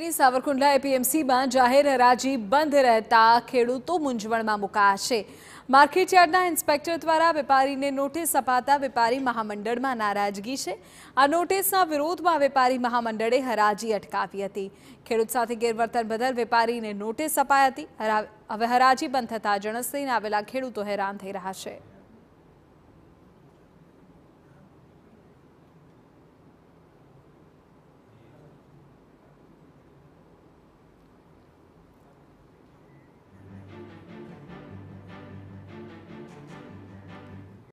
ની સાવરકુંડલા એપીएमसी બજાર હરાજી બંધ રહેતા ખેડૂતો મૂંઝવણમાં મુકા છે માર્કેટ યાર્ડના ઇન્સ્પેક્ટર દ્વારા વેપારીને નોટિસ અપાતા વેપારી મહામંડળમાં નારાજગી છે આ નોટિસના વિરોધમાં વેપારી મહામંડળે હરાજી અટકાવી હતી ખેડૂતો સાથે ઘેરવર્તન બદલ વેપારીને નોટિસ અપાય હતી હવે હરાજી બંધ થતા જનસથીને આવેલા ખેડૂતો હેરાન થઈ રહ્યા છે